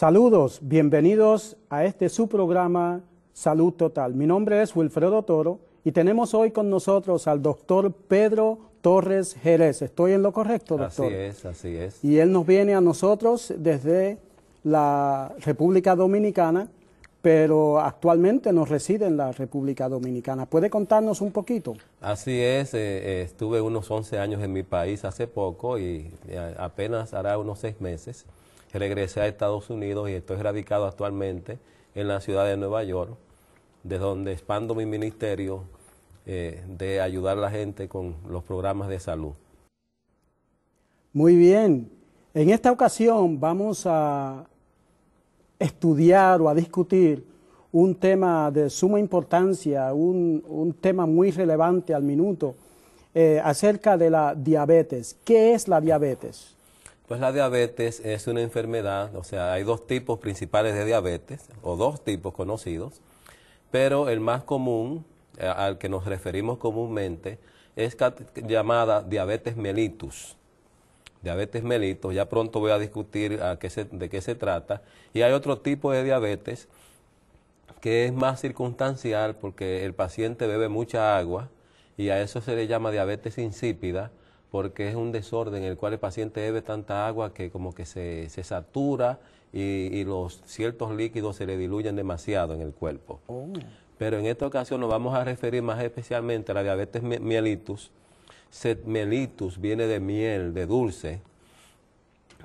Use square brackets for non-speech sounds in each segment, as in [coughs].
Saludos, bienvenidos a este su programa Salud Total. Mi nombre es Wilfredo Toro y tenemos hoy con nosotros al doctor Pedro Torres Jerez. ¿Estoy en lo correcto, doctor? Así es, así es. Y él nos viene a nosotros desde la República Dominicana, pero actualmente nos reside en la República Dominicana. ¿Puede contarnos un poquito? Así es, eh, eh, estuve unos 11 años en mi país hace poco y eh, apenas hará unos seis meses regresé a Estados Unidos y estoy radicado actualmente en la ciudad de Nueva York, de donde expando mi ministerio eh, de ayudar a la gente con los programas de salud. Muy bien, en esta ocasión vamos a estudiar o a discutir un tema de suma importancia, un, tema muy relevante al minuto, eh, acerca de la diabetes. ¿Qué es la diabetes? Pues la diabetes es una enfermedad, o sea, hay dos tipos principales de diabetes, o dos tipos conocidos, pero el más común, eh, al que nos referimos comúnmente, es llamada diabetes mellitus. Diabetes mellitus, ya pronto voy a discutir de qué se trata. Y hay otro tipo de diabetes que es más circunstancial porque el paciente bebe mucha agua y a eso se le llama diabetes insípida porque es un desorden en el cual el paciente bebe tanta agua que como que se, satura y, los ciertos líquidos se le diluyen demasiado en el cuerpo. Oh. Pero en esta ocasión nos vamos a referir más especialmente a la diabetes mielitus. Mielitus viene de miel, de dulce,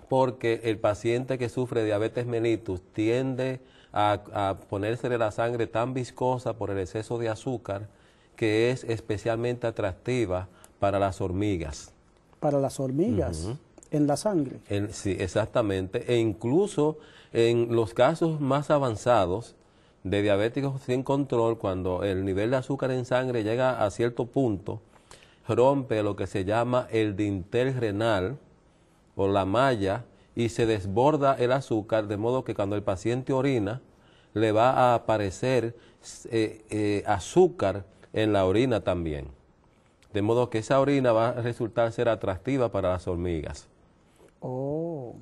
porque el paciente que sufre diabetes mellitus tiende a, a ponerse la sangre tan viscosa por el exceso de azúcar que es especialmente atractiva para las hormigas para las hormigas. En la sangre. sí, exactamente. E incluso en los casos más avanzados de diabéticos sin control, cuando el nivel de azúcar en sangre llega a cierto punto, rompe lo que se llama el dintel renal o la malla y se desborda el azúcar, de modo que cuando el paciente orina, le va a aparecer eh, eh, azúcar en la orina también. De modo que esa orina va a resultar ser atractiva para las hormigas. Oh.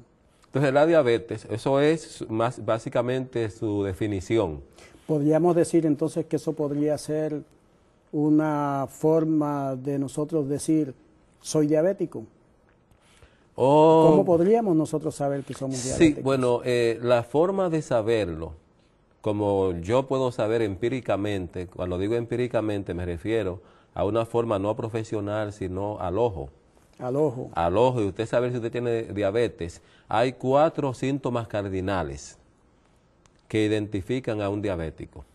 Entonces la diabetes, eso es más básicamente su definición. Podríamos decir entonces que eso podría ser una forma de nosotros decir, soy diabético. Oh. ¿Cómo podríamos nosotros saber que somos diabéticos? Sí, bueno, eh, la forma de saberlo, como yo puedo saber empíricamente, cuando digo empíricamente me refiero a una forma no profesional, sino al ojo. Al ojo. Al ojo, y usted sabe si usted tiene diabetes. Hay cuatro síntomas cardinales que identifican a un diabético.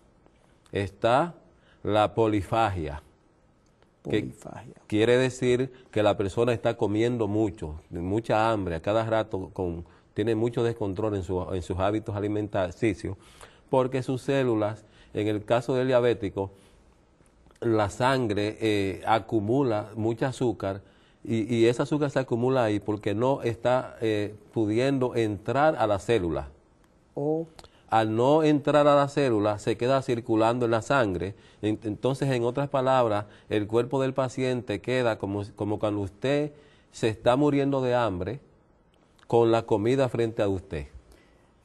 Está la polifagia. Polifagia. quiere decir que la persona está comiendo mucho, mucha hambre, a cada rato con, tiene mucho descontrol en, en sus hábitos alimenticios, porque sus células, en el caso del diabético, la sangre eh, acumula mucho azúcar y, ese azúcar se acumula ahí porque no está eh, pudiendo entrar a la célula. Oh. Al no entrar a la célula, se queda circulando en la sangre. Entonces, en otras palabras, el cuerpo del paciente queda como cuando usted se está muriendo de hambre con la comida frente a usted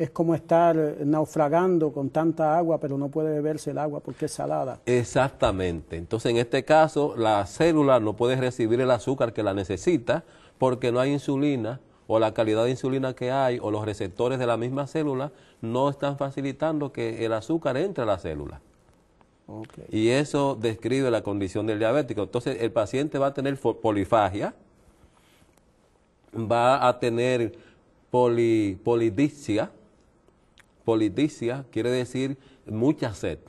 es como estar naufragando con tanta agua, pero no puede beberse el agua porque es salada. Exactamente. Entonces, en este caso, la célula no puede recibir el azúcar que la necesita porque no hay insulina o la calidad de insulina que hay o los receptores de la misma célula no están facilitando que el azúcar entre a la célula. Y eso describe la condición del diabético. Entonces, el paciente va a tener polifagia, va a tener polidipsia. Politicia quiere decir mucha sed.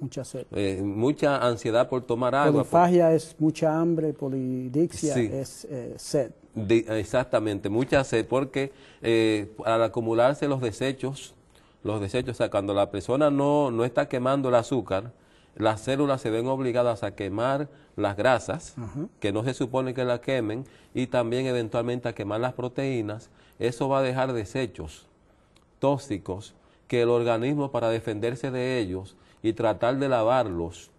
Mucha sed. Eh, mucha ansiedad por tomar agua. Polifagia es mucha hambre, polidixia es eh, sed. exactamente, mucha sed, porque eh, al acumularse los desechos, los desechos, o sea, cuando la persona no, está quemando el azúcar, las células se ven obligadas a quemar las grasas, que no se supone que las quemen, y también eventualmente a quemar las proteínas. Eso va a dejar desechos tóxicos que el organismo para defenderse de ellos y tratar de lavarlos,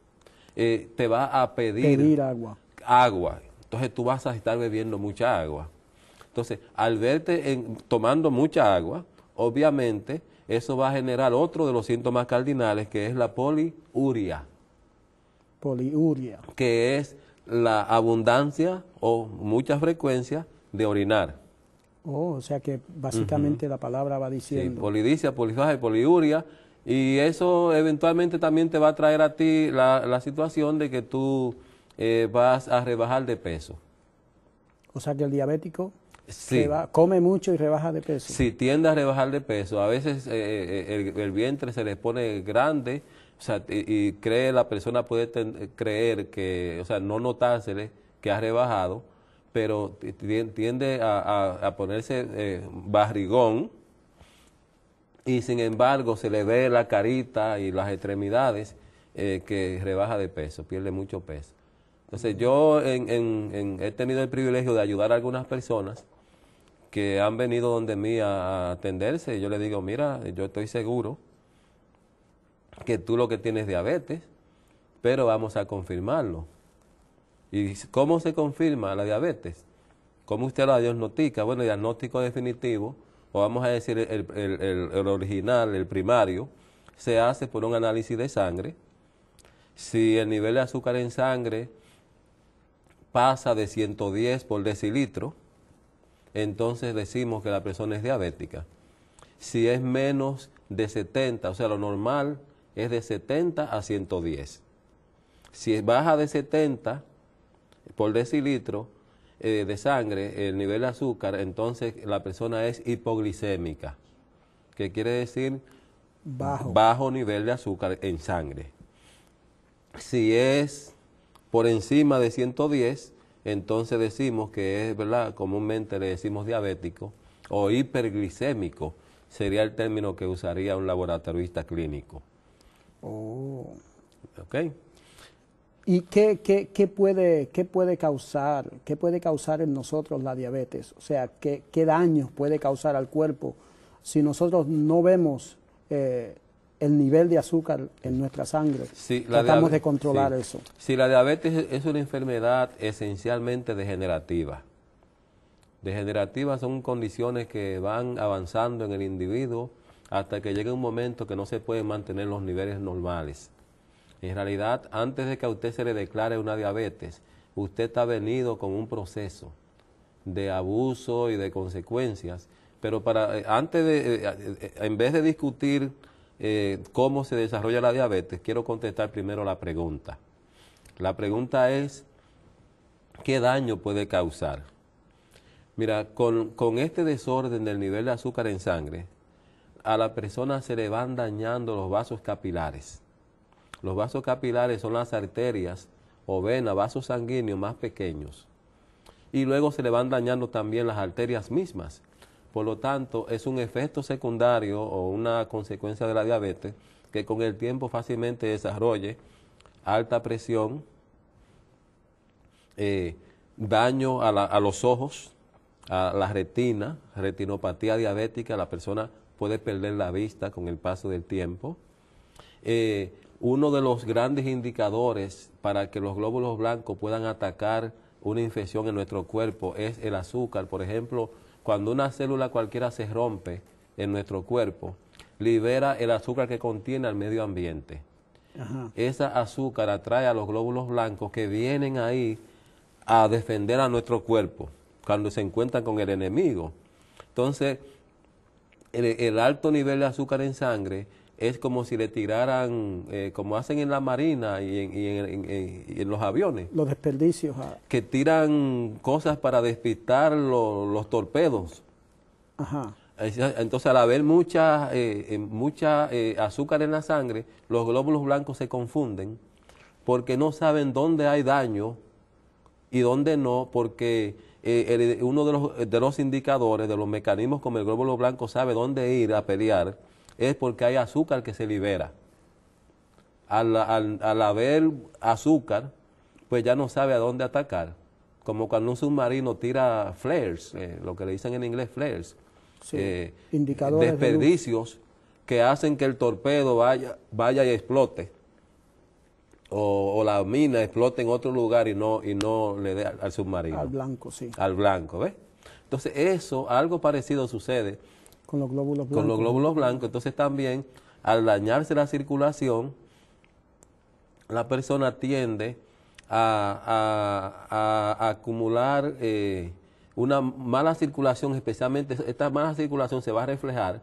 eh, te va a pedir, agua. agua. Entonces tú vas a estar bebiendo mucha agua. Entonces, al verte tomando mucha agua, obviamente eso va a generar otro de los síntomas cardinales que es la poliuria. Poliuria. Que es la abundancia o mucha frecuencia de orinar. Oh, o sea que básicamente la palabra va diciendo. Sí, polidicia, polifagia, poliuria. Y eso eventualmente también te va a traer a ti la, la situación de que tú eh, vas a rebajar de peso. O sea que el diabético come mucho y rebaja de peso. Sí, tiende a rebajar de peso. A veces eh, eh, el, vientre se le pone grande y, cree la persona puede creer que, o sea, no notársele que ha rebajado pero tiende a, ponerse eh, barrigón y sin embargo se le ve la carita y las extremidades eh, que rebaja de peso, pierde mucho peso. Entonces yo he tenido el privilegio de ayudar a algunas personas que han venido donde mí a, atenderse y yo le digo, mira, yo estoy seguro que tú lo que tienes es diabetes, pero vamos a confirmarlo y ¿cómo se confirma la diabetes? ¿Cómo usted la diagnostica? Bueno, el diagnóstico definitivo, o vamos a decir el, el original, el primario, se hace por un análisis de sangre. Si el nivel de azúcar en sangre pasa de 110 por decilitro, entonces decimos que la persona es diabética. Si es menos de 70, o sea, lo normal es de 70 a 110. Si baja de 70 por decilitro eh, de sangre el nivel de azúcar, entonces la persona es hipoglicémica, que quiere decir bajo, nivel de azúcar en sangre. Si es por encima de 110, entonces decimos que es, ¿verdad? Comúnmente le decimos diabético o hiperglicémico, sería el término que usaría un laboratorista clínico. Oh. ¿Ok? ¿Y qué, qué, puede, qué, puede, causar, qué puede causar en nosotros la diabetes? O sea, ¿qué, qué daños puede causar al cuerpo si nosotros no vemos eh, el nivel de azúcar en nuestra sangre? Tratamos de controlar eso. Sí, la diabetes es una enfermedad esencialmente degenerativa. Degenerativas son condiciones que van avanzando en el individuo hasta que llegue un momento que no se pueden mantener los niveles normales en realidad, antes de que a usted se le declare una diabetes, usted está venido con un proceso de abuso y de consecuencias. Pero eh, eh, eh, en vez de discutir cómo se desarrolla la diabetes, quiero contestar primero la pregunta. La pregunta es, ¿qué daño puede causar? Mira, con este desorden del nivel de azúcar en sangre, a la persona se le van dañando los vasos capilares los vasos capilares son las arterias o venas, vasos sanguíneos más pequeños. Y luego se le van dañando también las arterias mismas. Por lo tanto, es un efecto secundario o una consecuencia de la diabetes que con el tiempo fácilmente desarrolle alta presión, eh, daño a, los ojos, a la retina, retinopatía diabética, la persona puede perder la vista con el paso del tiempo. Eh, uno de los grandes indicadores para que los glóbulos blancos puedan atacar una infección en nuestro cuerpo es el azúcar. Por ejemplo, cuando una célula cualquiera se rompe en nuestro cuerpo, libera el azúcar que contiene al medio ambiente. Esa azúcar atrae a los glóbulos blancos que vienen ahí a defender a nuestro cuerpo cuando se encuentran con el enemigo. Entonces, el alto nivel de azúcar en sangre es como si le tiraran, eh, como hacen en la marina y en, en, los aviones. Los desperdicios. Ah. Que tiran cosas para despistar los torpedos. Ajá. Eh, entonces, al haber mucha, eh, mucha azúcar en la sangre, los glóbulos blancos se confunden porque no saben dónde hay daño y dónde no, porque uno de los, de los indicadores, de los mecanismos como el glóbulo blanco sabe dónde ir a pelear es porque hay azúcar que se libera. Al, haber azúcar, pues ya no sabe a dónde atacar. Como cuando un submarino tira flares, eh, lo que le dicen en inglés flares, eh, desperdicios que hacen que el torpedo vaya, vaya y explote. O, la mina explote en otro lugar y no, y no le dé al, al submarino. Al blanco, sí. Al blanco, ¿ves? Entonces eso, algo parecido sucede con los glóbulos blancos. Con los glóbulos blancos. Entonces también, al dañarse la circulación, la persona tiende a, acumular eh, una mala circulación, especialmente esta mala circulación se va a reflejar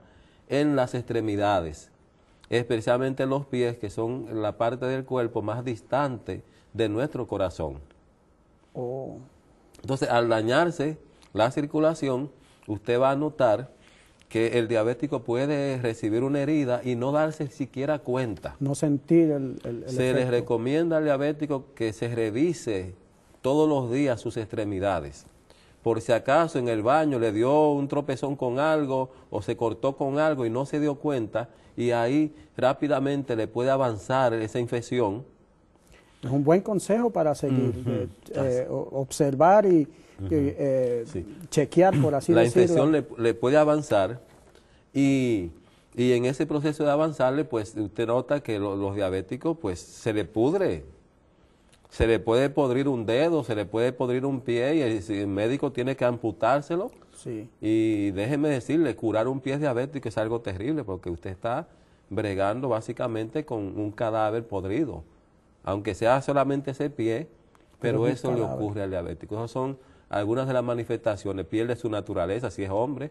en las extremidades, especialmente en los pies, que son la parte del cuerpo más distante de nuestro corazón. Oh. Entonces, al dañarse la circulación, usted va a notar que el diabético puede recibir una herida y no darse siquiera cuenta. No sentir el, el, Se le recomienda al diabético que se revise todos los días sus extremidades. Por si acaso en el baño le dio un tropezón con algo o se cortó con algo y no se dio cuenta y ahí rápidamente le puede avanzar esa infección. Es un buen consejo para seguir, eh, observar y, eh, chequear, por así la decirlo. La infección le, puede avanzar y, y, en ese proceso de avanzarle, pues usted nota que los diabéticos, pues se le pudre. Se le puede podrir un dedo, se le puede podrir un pie y el, médico tiene que amputárselo. Y déjeme decirle, curar un pie diabético es algo terrible porque usted está bregando básicamente con un cadáver podrido. Aunque sea solamente ese pie, pero, eso le ocurre al diabético. Esos son algunas de las manifestaciones pierde su naturaleza, si es hombre,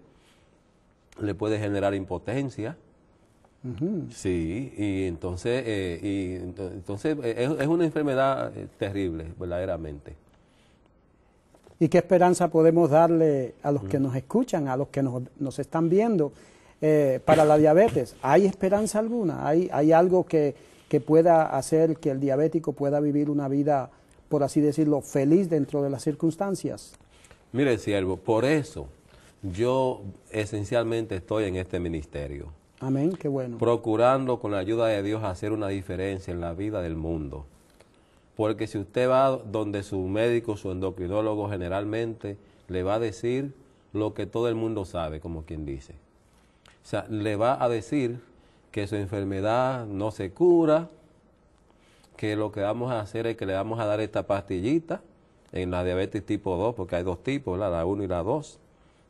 le puede generar impotencia. Sí, y entonces, eh, entonces eh, es, una enfermedad eh, terrible, verdaderamente. ¿Y qué esperanza podemos darle a los que nos escuchan, a los que nos, están viendo para la diabetes? ¿Hay esperanza alguna? ¿Hay, hay algo que, que pueda hacer que el diabético pueda vivir una vida por así decirlo, feliz dentro de las circunstancias. Mire, siervo, por eso yo esencialmente estoy en este ministerio. Amén, qué bueno. Procurando con la ayuda de Dios hacer una diferencia en la vida del mundo. Porque si usted va donde su médico, su endocrinólogo generalmente le va a decir lo que todo el mundo sabe, como quien dice. O sea, le va a decir que su enfermedad no se cura, que lo que vamos a hacer es que le vamos a dar esta pastillita en la diabetes tipo 2, porque hay dos tipos, la 1 y la 2.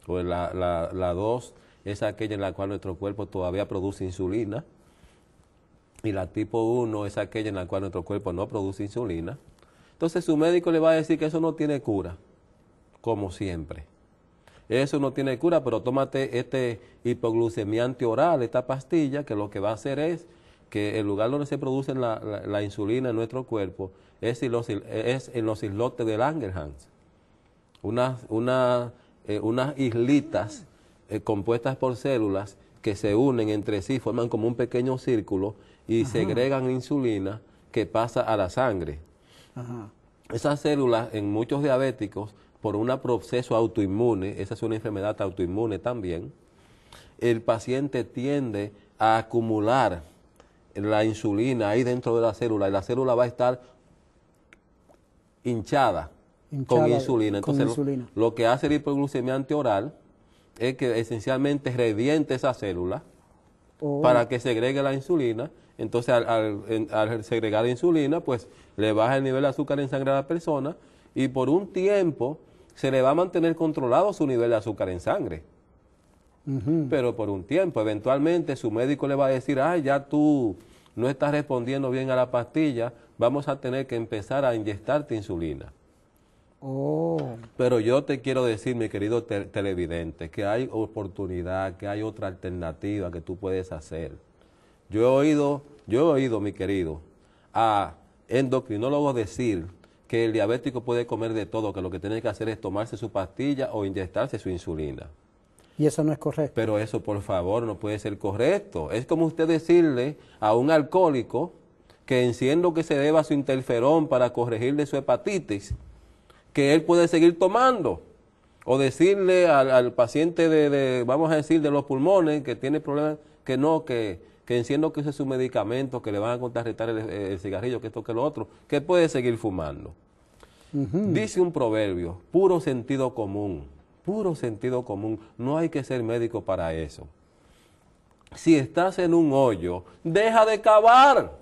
Pues la, la, la 2 es aquella en la cual nuestro cuerpo todavía produce insulina y la tipo 1 es aquella en la cual nuestro cuerpo no produce insulina. Entonces su médico le va a decir que eso no tiene cura, como siempre. Eso no tiene cura, pero tómate este hipoglucemiante oral, esta pastilla, que lo que va a hacer es que el lugar donde se produce la, insulina en nuestro cuerpo es, es en los islotes de Langerhans, eh, unas, islitas eh, compuestas por células que se unen entre sí, forman como un pequeño círculo y segregan insulina que pasa a la sangre. Esas células en muchos diabéticos, por un proceso autoinmune, esa es una enfermedad autoinmune también, el paciente tiende a acumular la insulina ahí dentro de la célula y la célula va a estar hinchada, con insulina. Entonces, Lo, que hace el hipoglucemia oral es que esencialmente reviente esa célula oh. para que segregue la insulina. Entonces, al, al segregar la insulina, pues le baja el nivel de azúcar en sangre a la persona y por un tiempo se le va a mantener controlado su nivel de azúcar en sangre pero por un tiempo. Eventualmente su médico le va a decir, ah, ya tú no estás respondiendo bien a la pastilla, vamos a tener que empezar a inyectarte insulina. Oh. Pero yo te quiero decir, mi querido televidente, que hay oportunidad, que hay otra alternativa que tú puedes hacer. Yo he oído, yo he oído, mi querido, a endocrinólogos decir que el diabético puede comer de todo, que lo que tiene que hacer es tomarse su pastilla o inyectarse su insulina. Y eso no es correcto. Pero eso, por favor, no puede ser correcto. Es como usted decirle a un alcohólico que enciendo que se deba su interferón para corregirle su hepatitis, que él puede seguir tomando. O decirle al, paciente de, vamos a decir, de los pulmones, que tiene problemas, que no, que, que enciendo que use su medicamento, que le van a contrarrestar el, cigarrillo, que esto, que lo otro, que puede seguir fumando. Dice un proverbio, puro sentido común puro sentido común. No hay que ser médico para eso. Si estás en un hoyo, deja de cavar.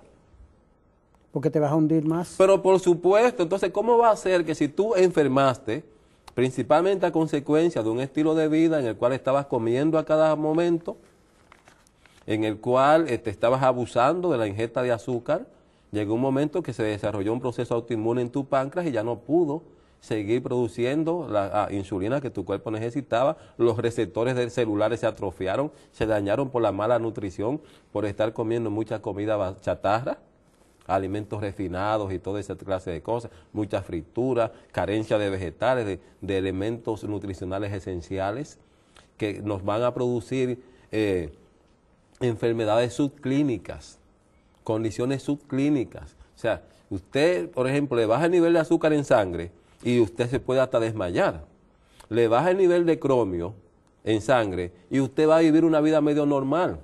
Porque te vas a hundir más. Pero por supuesto, entonces, ¿cómo va a ser que si tú enfermaste, principalmente a consecuencia de un estilo de vida en el cual estabas comiendo a cada momento, en el cual te este, estabas abusando de la ingesta de azúcar, llegó un momento que se desarrolló un proceso autoinmune en tu páncreas y ya no pudo seguir produciendo la insulina que tu cuerpo necesitaba, los receptores del celulares se atrofiaron, se dañaron por la mala nutrición, por estar comiendo mucha comida chatarra, alimentos refinados y toda esa clase de cosas, mucha fritura, carencia de vegetales, de, elementos nutricionales esenciales que nos van a producir eh, enfermedades subclínicas, condiciones subclínicas. O sea, usted, por ejemplo, le baja el nivel de azúcar en sangre, y usted se puede hasta desmayar. Le baja el nivel de cromio en sangre y usted va a vivir una vida medio normal.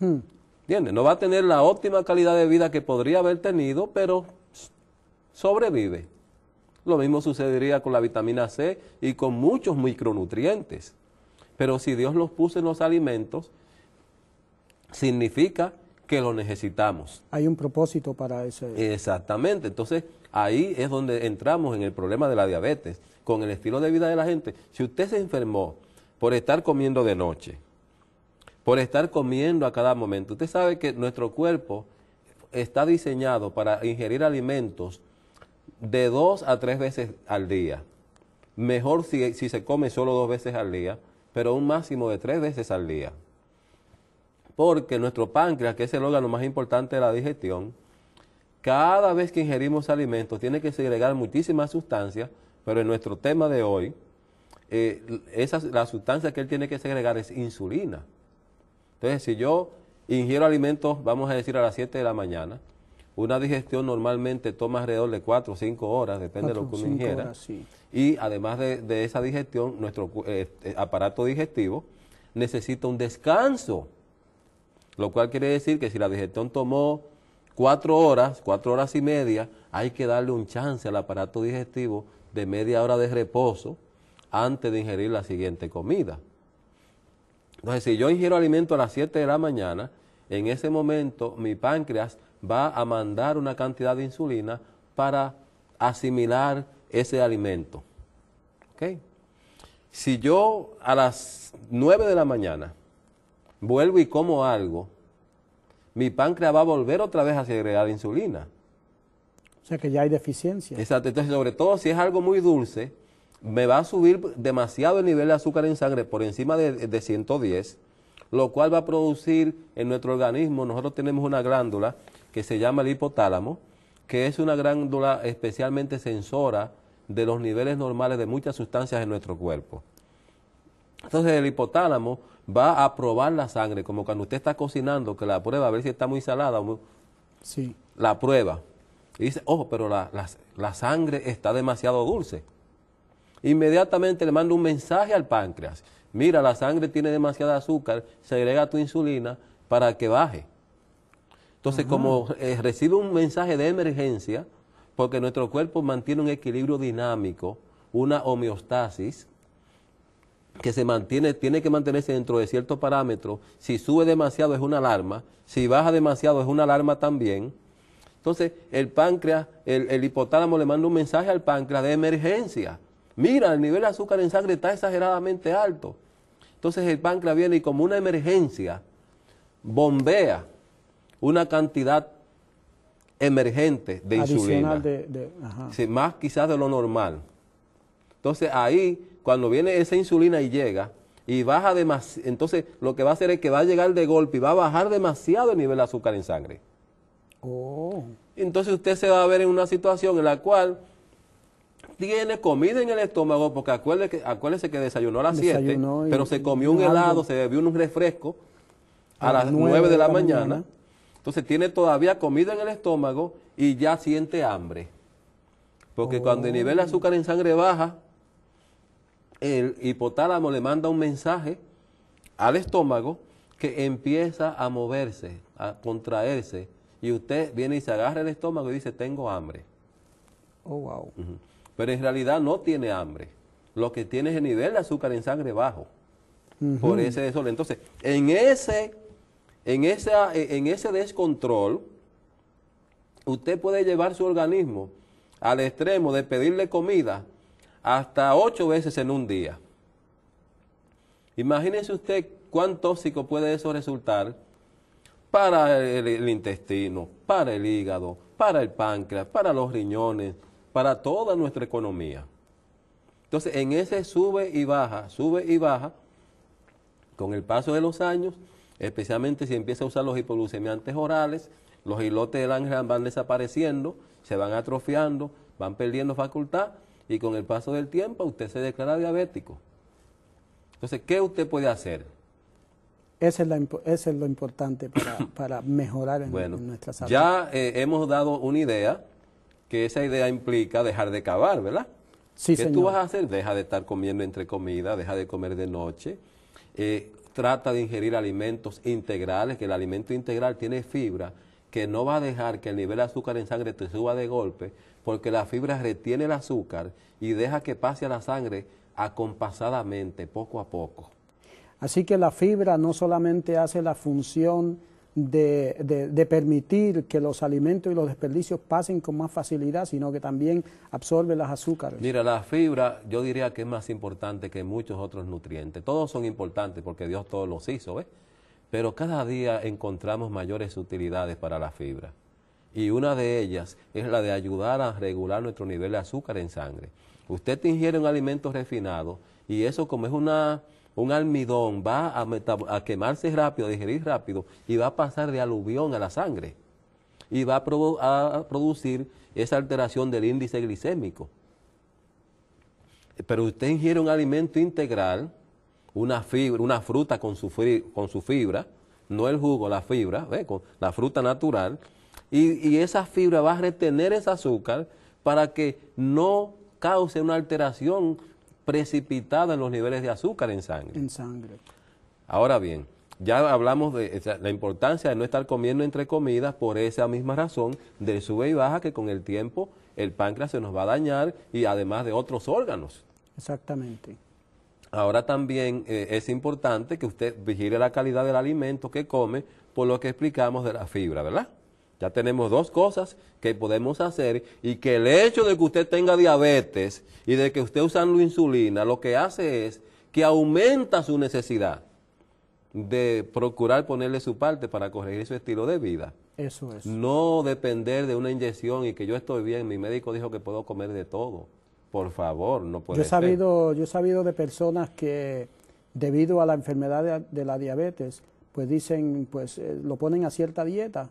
¿Entiendes? Hmm. ¿Entiende? No va a tener la óptima calidad de vida que podría haber tenido, pero sobrevive. Lo mismo sucedería con la vitamina C y con muchos micronutrientes. Pero si Dios los puso en los alimentos, significa que lo necesitamos. Hay un propósito para eso. Exactamente, entonces ahí es donde entramos en el problema de la diabetes, con el estilo de vida de la gente. Si usted se enfermó por estar comiendo de noche, por estar comiendo a cada momento, usted sabe que nuestro cuerpo está diseñado para ingerir alimentos de dos a tres veces al día. Mejor si se come solo dos veces al día, pero un máximo de tres veces al día porque nuestro páncreas, que es el órgano más importante de la digestión, cada vez que ingerimos alimentos tiene que segregar muchísimas sustancias, pero en nuestro tema de hoy, eh, la sustancia que él tiene que segregar es insulina. Entonces, si yo ingiero alimentos, vamos a decir a las 7 de la mañana, una digestión normalmente toma alrededor de 4 o 5 horas, depende de lo que uno ingiera. Y además de, esa digestión, nuestro eh, este, aparato digestivo necesita un descanso. Lo cual quiere decir que si la digestión tomó cuatro horas, cuatro horas y media, hay que darle un chance al aparato digestivo de media hora de reposo antes de ingerir la siguiente comida. Entonces, si yo ingiero alimento a las 7 de la mañana, en ese momento mi páncreas va a mandar una cantidad de insulina para asimilar ese alimento. Si yo a las 9 de la mañana vuelvo y como algo, mi páncreas va a volver otra vez a segregar insulina. O sea que ya hay deficiencia. Exacto, entonces sobre todo si es algo muy dulce, me va a subir demasiado el nivel de azúcar en sangre por encima de, de 110, lo cual va a producir en nuestro organismo, nosotros tenemos una glándula que se llama el hipotálamo, que es una glándula especialmente sensora de los niveles normales de muchas sustancias en nuestro cuerpo. Entonces el hipotálamo va a probar la sangre, como cuando usted está cocinando, que la prueba, a ver si está muy salada o Sí. La prueba. Y dice, ojo, pero la, la, sangre está demasiado dulce. Inmediatamente le manda un mensaje al páncreas. Mira, la sangre tiene demasiado azúcar, agrega tu insulina para que baje. Entonces, como eh, recibe un mensaje de emergencia, porque nuestro cuerpo mantiene un equilibrio dinámico, una homeostasis, que se mantiene, tiene que mantenerse dentro de ciertos parámetros. Si sube demasiado es una alarma, si baja demasiado es una alarma también. Entonces, el páncreas, el, hipotálamo le manda un mensaje al páncreas de emergencia. Mira, el nivel de azúcar en sangre está exageradamente alto. Entonces el páncreas viene y como una emergencia bombea una cantidad emergente de insulina. más quizás de lo normal. Entonces ahí cuando viene esa insulina y llega y baja demasiado, entonces lo que va a hacer es que va a llegar de golpe y va a bajar demasiado el nivel de azúcar en sangre. Oh. Entonces usted se va a ver en una situación en la cual tiene comida en el estómago, porque acuérdese que, acuérdese que desayunó a las 7, pero se comió un helado, se bebió un refresco a, las 9 de, la, mañana. Entonces tiene todavía comida en el estómago y ya siente hambre. Porque oh. cuando el nivel de azúcar en sangre baja, el hipotálamo le manda un mensaje al estómago que empieza a moverse, a contraerse, y usted viene y se agarra el estómago y dice, tengo hambre. Oh, wow. Pero en realidad no tiene hambre. Lo que tiene es el nivel de azúcar en sangre bajo. Por ese desorden. Entonces, en ese, en, en ese descontrol, usted puede llevar su organismo al extremo de pedirle comida hasta ocho veces en un día. Imagínese usted cuán tóxico puede eso resultar para el, el, intestino, para el hígado, para el páncreas, para los riñones, para toda nuestra economía. Entonces, en ese sube y baja, sube y baja, con el paso de los años, especialmente si empieza a usar los hipoglucemiantes orales, los hilotes del ángel van desapareciendo, se van atrofiando, van perdiendo facultad y con el paso del tiempo usted se declara diabético. Entonces, ¿qué usted puede hacer? Eso es lo, importante para, [coughs] mejorar nuestra salud. Ya eh, hemos dado una idea, que esa idea implica dejar de cavar, ¿verdad? Sí, ¿Qué tú vas a hacer? Deja de estar comiendo entre comida, deja de comer de noche. Eh, trata de ingerir alimentos integrales, que el alimento integral tiene fibra que no va a dejar que el nivel de azúcar en sangre te suba de golpe, porque la fibra retiene el azúcar y deja que pase a la sangre acompasadamente, poco a poco. Así que la fibra no solamente hace la función de, permitir que los alimentos y los desperdicios pasen con más facilidad, sino que también absorbe los azúcares. Mira, la fibra yo diría que es más importante que muchos otros nutrientes. Todos son importantes porque Dios todos los hizo, ¿ves? pero cada día encontramos mayores utilidades para la fibra. Y una de ellas es la de ayudar a regular nuestro nivel de azúcar en sangre. Usted ingiere un alimento refinado y eso como es una, un almidón va a, quemarse rápido, a digerir rápido y va a pasar de aluvión a la sangre y va a producir esa alteración del índice glicémico. Pero usted ingiere un alimento integral, una, fibra, una fruta con su, fibra, no el jugo, la fibra, la fruta natural, y, y, esa fibra va a retener ese azúcar para que no cause una alteración precipitada en los niveles de azúcar en sangre. En sangre. Ahora bien, ya hablamos de la importancia de no estar comiendo entre comidas por esa misma razón de sube y baja que con el tiempo el páncreas se nos va a dañar y además de otros órganos. Exactamente. Ahora también eh, es importante que usted vigile la calidad del alimento que come por lo que explicamos de la fibra, ¿verdad? Ya tenemos dos cosas que podemos hacer y que el hecho de que usted tenga diabetes y de que usted usando insulina lo que hace es que aumenta su necesidad de procurar ponerle su parte para corregir su estilo de vida. Eso es. No depender de una inyección y que yo estoy bien, mi médico dijo que puedo comer de todo. Por favor, no puede yo he sabido, Yo he sabido de personas que, debido a la enfermedad de, la diabetes, pues dicen, pues eh, lo ponen a cierta dieta,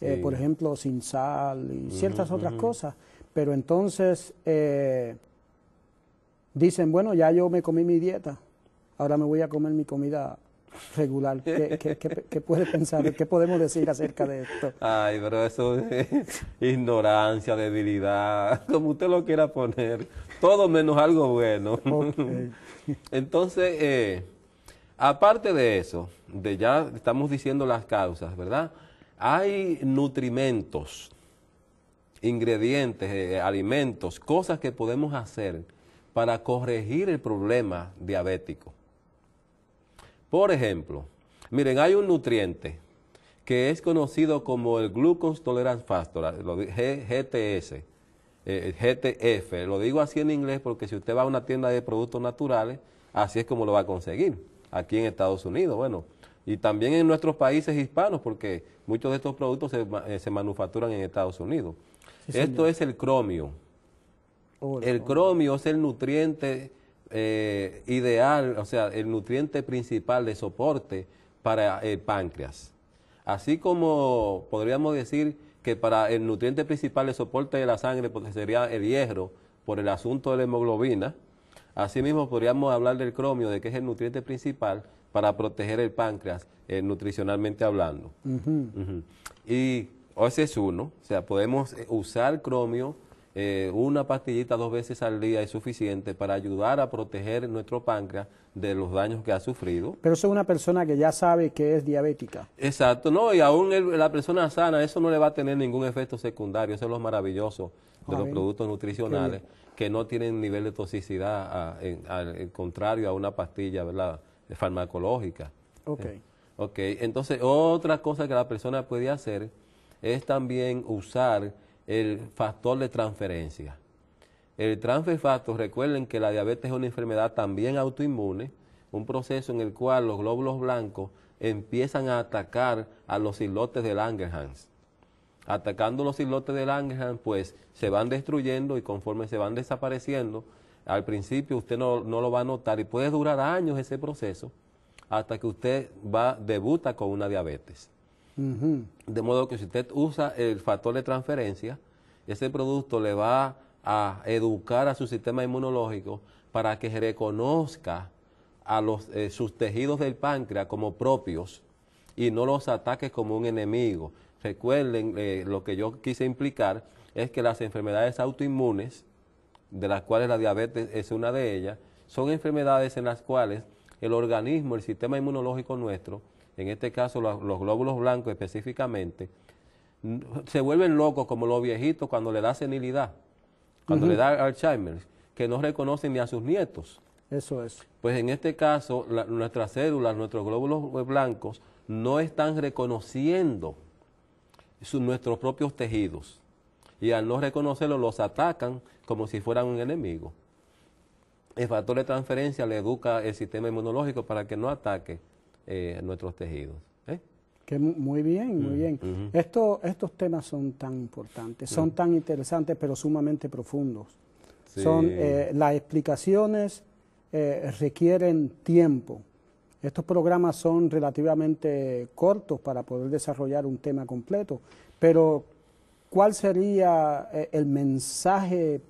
eh, por ejemplo, sin sal y ciertas otras cosas. Pero entonces eh, dicen, bueno, ya yo me comí mi dieta, ahora me voy a comer mi comida regular. [laughs] ¿Qué, puede pensar? ¿Qué podemos decir acerca de esto? Ay, pero eso es ignorancia, debilidad, [laughs] como usted lo quiera poner. Todo menos algo bueno. [laughs] Entonces, eh, aparte de eso, de ya estamos diciendo las causas, ¿verdad? Hay nutrimentos, ingredientes, eh, alimentos, cosas que podemos hacer para corregir el problema diabético. Por ejemplo, miren, hay un nutriente que es conocido como el glucose tolerance factor, ah, GTS, eh, GTF. Lo digo así en inglés porque si usted va a una tienda de productos naturales, así es como lo va a conseguir aquí en Estados Unidos. Bueno, y también en nuestros países hispanos porque muchos de estos productos se, eh, manufacturan en Estados Unidos. Esto es el cromio. el cromio es el nutriente eh, ideal, o sea, el nutriente principal de soporte para el páncreas. Así como podríamos decir que para el nutriente principal de soporte de la sangre sería el hierro por el asunto de la hemoglobina, asimismo podríamos hablar del cromio, de que es el nutriente principal para proteger el páncreas, eh, nutricionalmente hablando. Y ese es uno, o sea, podemos eh, usar cromio eh, una pastillita dos veces al día es suficiente para ayudar a proteger nuestro páncreas de los daños que ha sufrido. Pero eso es una persona que ya sabe que es diabética. Exacto, no, y aún la persona sana, eso no le va a tener ningún efecto secundario, eso es lo maravilloso de ah, los productos nutricionales, que no tienen nivel de toxicidad, al contrario a una pastilla farmacológica. Ok. Eh, ok, entonces otra cosa que la persona puede hacer es también usar el factor de transferencia. El transfer factor, recuerden que la diabetes es una enfermedad también autoinmune, un proceso en el cual los glóbulos blancos empiezan a atacar a los islotes de Langerhans. Atacando los islotes de Langerhans, pues se van destruyendo y conforme se van desapareciendo, al principio usted no, no, lo va a notar y puede durar años ese proceso hasta que usted va, debuta con una diabetes. De modo que si usted usa el factor de transferencia, ese producto le va a educar a su sistema inmunológico para que reconozca a los, eh, sus tejidos del páncreas como propios y no los ataque como un enemigo. Recuerden, eh, lo que yo quise implicar es que las enfermedades autoinmunes, de las cuales la diabetes es una de ellas, son enfermedades en las cuales el organismo, el sistema inmunológico nuestro, en este caso los, glóbulos blancos específicamente, se vuelven locos como los viejitos cuando le da senilidad, cuando le da Alzheimer, que no reconocen ni a sus nietos. Eso es. Pues en este caso, nuestras células, nuestros glóbulos blancos, no están reconociendo nuestros propios tejidos. Y al no reconocerlos, los atacan como si fueran un enemigo. El factor de transferencia le educa el sistema inmunológico para que no ataque eh, nuestros tejidos. ¿eh? Que muy bien, muy mm, bien. estos temas son tan importantes, son mm. tan interesantes, pero sumamente profundos. Son eh, las explicaciones requieren tiempo. Estos programas son relativamente cortos para poder desarrollar un tema completo, pero ¿cuál sería el mensaje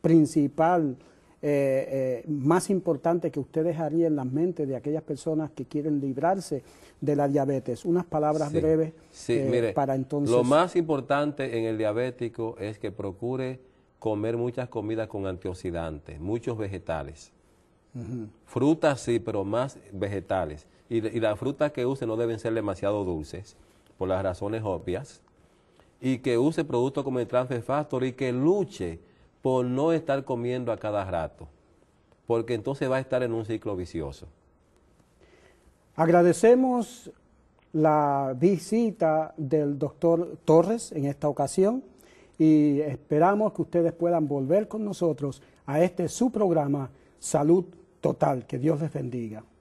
principal? Eh, eh, más importante que ustedes harían en las mentes de aquellas personas que quieren librarse de la diabetes? Unas palabras breves eh, para entonces... Lo más importante en el diabético es que procure comer muchas comidas con antioxidantes, muchos vegetales. Frutas sí, pero más vegetales. Y, las frutas que use no deben ser demasiado dulces, por las razones obvias. Y que use productos como el Transfer y que luche por no estar comiendo a cada rato, porque entonces va a estar en un ciclo vicioso. Agradecemos la visita del doctor Torres en esta ocasión y esperamos que ustedes puedan volver con nosotros a este su programa Salud Total. Que Dios les bendiga.